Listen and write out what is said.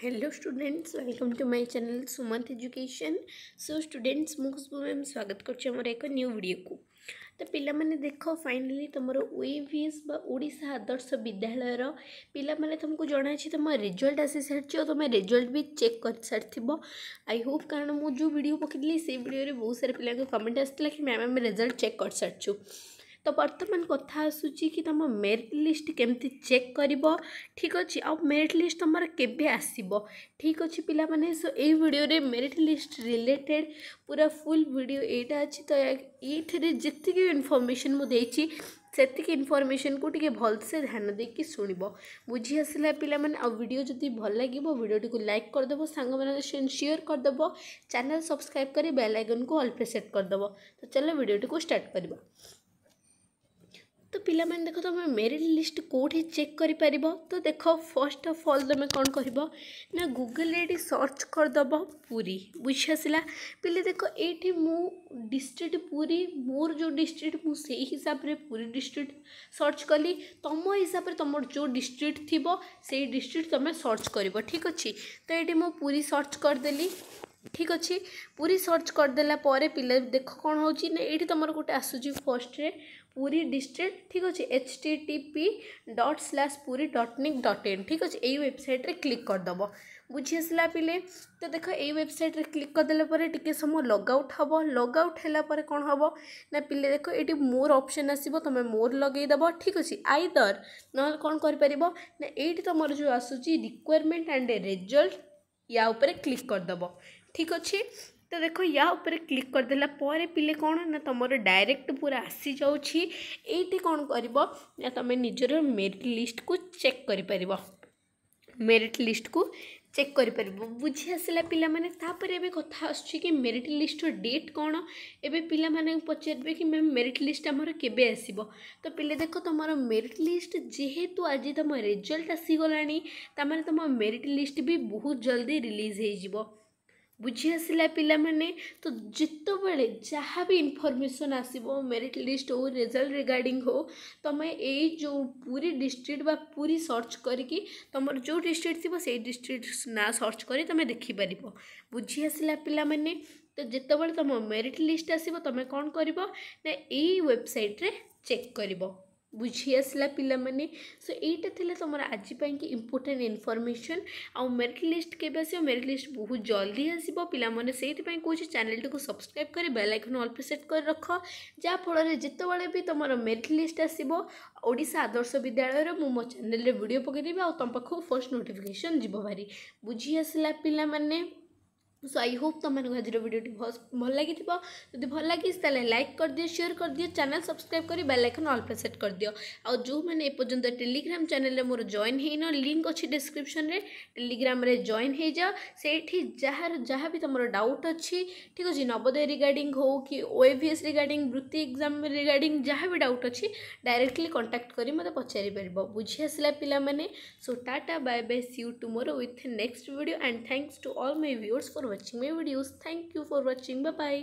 Hello students welcome to my channel Sumant education so students मु Khushboo ma'am स्वागत करुच्छे एक new video को तो पाने देख फाइनाली तुम ओस ओडा आदर्श विद्यालय पाने तुमको जना तुम रिजल्ट आसी सारी तुम रिजल्ट भी चेक कर सारी आई होप कारण मुझे जो भिड पकड़ी से भिडे में बहुत सारे पिला कमेंट आसाला कि मैम आम रिजल्ट चेक कर सारी ତ ବର୍ତ୍ତମାନ କଥା ଆସୁଛି କି ତୁମ ମେରିଟ୍ ଲିଷ୍ଟ କେମିତି ଚେକ୍ କରିବ ଠିକ୍ ଅଛି ଆଉ ମେରିଟ୍ ଲିଷ୍ଟ ତୁମର କେବେ ଆସିବ ଠିକ୍ ଅଛି ପିଲାମାନେ ସୋ ଏଇ ଭିଡ଼ିଓରେ ମେରିଟ୍ ଲିଷ୍ଟ ରିଲେଟେଡ଼୍ ପୁରା ଫୁଲ୍ ଭିଡ଼ିଓ ଏଇଟା ଅଛି ତ ଏଇଥିରେ ଯେତିକି ଇନଫର୍ମେସନ୍ ମୁଁ ଦେଇଛି ସେତିକି ଇନଫର୍ମେସନ୍କୁ ଟିକେ ଭଲସେ ଧ୍ୟାନ ଦେଇକି ଶୁଣିବ ବୁଝି ଆସିଲା ପିଲାମାନେ ଆଉ ଭିଡ଼ିଓ ଯଦି ଭଲ ଲାଗିବ ଭିଡ଼ିଓଟିକୁ ଲାଇକ୍ କରିଦେବ ସାଙ୍ଗମାନଙ୍କ ସହ ସେୟାର କରିଦେବ ଚ୍ୟାନେଲ୍ ସବସ୍କ୍ରାଇବ୍ କରି ବେଲ୍ ଆଇକନ୍କୁ ଅଲ୍ ପ୍ରେସ୍ ସେଟ୍ କରିଦେବ ତ ଚାଲ ଭିଡ଼ିଓଟିକୁ ଷ୍ଟାର୍ଟ କରିବା ପିଲାମାନେ ଦେଖ ତୁମେ ମେରିଟ୍ ଲିଷ୍ଟ କେଉଁଠି ଚେକ୍ କରିପାରିବ ତ ଦେଖ ଫାର୍ଷ୍ଟ ଅଫ୍ ଅଲ୍ ତୁମେ କ'ଣ କରିବ ନା ଗୁଗଲ୍ରେ ଏଠି ସର୍ଚ୍ଚ କରିଦେବ ପୁରୀ ବୁଝି ଆସିଲା ପିଲେ ଦେଖ ଏଇଠି ମୁଁ ଡିଷ୍ଟ୍ରିକ୍ଟ ପୁରୀ ମୋର ଯେଉଁ ଡିଷ୍ଟ୍ରିକ୍ଟ ମୁଁ ସେଇ ହିସାବରେ ପୁରୀ ଡିଷ୍ଟ୍ରିକ୍ଟ ସର୍ଚ୍ଚ କଲି ତୁମ ହିସାବରେ ତୁମର ଯେଉଁ ଡିଷ୍ଟ୍ରିକ୍ଟ ଥିବ ସେଇ ଡିଷ୍ଟ୍ରିକ୍ଟ ତୁମେ ସର୍ଚ୍ଚ କରିବ ଠିକ୍ ଅଛି ତ ଏଇଠି ମୁଁ ପୁରୀ ସର୍ଚ୍ଚ କରିଦେଲି ଠିକ୍ ଅଛି ପୁରୀ ସର୍ଚ୍ଚ କରିଦେଲା ପରେ ପିଲା ଦେଖ କ'ଣ ହେଉଛି ନା ଏଇଠି ତୁମର ଗୋଟେ ଆସୁଛି ଫାର୍ଷ୍ଟରେ ପୁରୀ ଡିଷ୍ଟ୍ରିକ୍ଟ ଠିକ୍ ଅଛି H T T P dot slash Puri dot nic dot in ଠିକ୍ ଅଛି ଏଇ ୱେବସାଇଟ୍ରେ କ୍ଲିକ୍ କରିଦେବ ବୁଝି ଆସିଲା ପିଲେ ତ ଦେଖ ଏଇ ୱେବସାଇଟ୍ରେ କ୍ଲିକ୍ କରିଦେଲା ପରେ ଟିକେ ସମୟ ଲଗ୍ଆଉଟ୍ ହେବ ଲଗ୍ଆଉଟ୍ ହେଲା ପରେ କ'ଣ ହେବ ନା ପିଲେ ଦେଖ ଏଠି ମୋର ଅପସନ୍ ଆସିବ ତୁମେ ମୋର ଲଗେଇଦେବ ଠିକ୍ ଅଛି ଆଇଦର ନହେଲେ କ'ଣ କରିପାରିବ ନା ଏଇଠି ତୁମର ଯେଉଁ ଆସୁଛି ରିକ୍ୱାରମେଣ୍ଟ ଆଣ୍ଡ ରେଜଲ୍ଟ ୟା ଉପରେ କ୍ଲିକ୍ କରିଦେବ ଠିକ୍ ଅଛି ତ ଦେଖ ୟା ଉପରେ କ୍ଲିକ୍ କରିଦେଲା ପରେ ପିଲେ କ'ଣ ନା ତୁମର ଡାଇରେକ୍ଟ ପୁରା ଆସିଯାଉଛି ଏଇଠି କ'ଣ କରିବ ନା ତୁମେ ନିଜର ମେରିଟ୍ ଲିଷ୍ଟକୁ ଚେକ୍ କରିପାରିବ ମେରିଟ୍ ଲିଷ୍ଟକୁ ଚେକ୍ କରିପାରିବ ବୁଝି ଆସିଲା ପିଲାମାନେ ତାପରେ ଏବେ କଥା ଆସୁଛି କି ମେରିଟ୍ ଲିଷ୍ଟର ଡେଟ୍ କ'ଣ ଏବେ ପିଲାମାନେ ପଚାରିବେ କି ମ୍ୟାମ୍ ମେରିଟ୍ ଲିଷ୍ଟ ଆମର କେବେ ଆସିବ ତ ପିଲେ ଦେଖ ତୁମର ମେରିଟ୍ ଲିଷ୍ଟ ଯେହେତୁ ଆଜି ତୁମ ରେଜଲ୍ଟ ଆସିଗଲାଣି ତା'ମାନେ ତୁମ ମେରିଟ୍ ଲିଷ୍ଟ ବି ବହୁତ ଜଲ୍ଦି ରିଲିଜ୍ ହେଇଯିବ बुझी आसला पाने तो जिते बड़े जहाँ भी इनफर्मेसन आसो मेरीट लिस्ट हो रिजल्ट रिगार्डिंग हो तुम्हें ये जो पूरी डिस्ट्रिक्ट बा पूरी सर्च करी तुम जो डिस्ट्रिक्ट थी से डिस्ट्रिक्ट ना सर्च कर तुम्हें देखिपर बुझी आसला पाने तो जिते बड़े तुम मेरीट लिस्ट आसो तुम्हें कौन कर वेबसाइट्रे चेक कर बुझी आसला पाने सो यही तुम आज कि इम्पोर्टाट इनफर्मेसन आउ मेरीट लिस्ट के मेरीट लिस्ट बहुत जल्दी आसो पाने से कौन चैनल टी सब्सक्राइब कर बेलैकन अल्प सेट कर रख जहाँफल जिते भी तुम मेरीट लिस्ट आसा आदर्श विद्यालय मुझ मो चेल भिड पकईदेवी आम पाख फर्स्ट नोटिफिकेसन जी भारी बुझी आसला पाने सो आई होप तुमको आज भिडियोटी भल लगी जदि भल लगी लाइक कर दियो सेयार कर दियो चैनल सब्सक्राइब कर बेलैकन आइकन सेट कर दियो आ जो मैंने एपर्यंत टेलीग्राम चैनल मोर जॉइन हो लिंक अच्छे डिस्क्रिप्शन रे टेलीग्राम जॉन हो जाओ से जहाँ भी तुम डाउट अच्छी ठीक अच्छे नवोदय रिगार्डिंग हो कि ओएभीएस रिगार्डिंग वृत्ति एग्जाम रिगार्ड जहाँ भी डाउट अच्छी डायरेक्टली कंटाक्ट कर मतलब पचारिपार बुझी आसला पाने so tata bye bye see you tomorrow with next video and thanks to all my viewers for watching my videos. Thank you for watching. Bye-bye.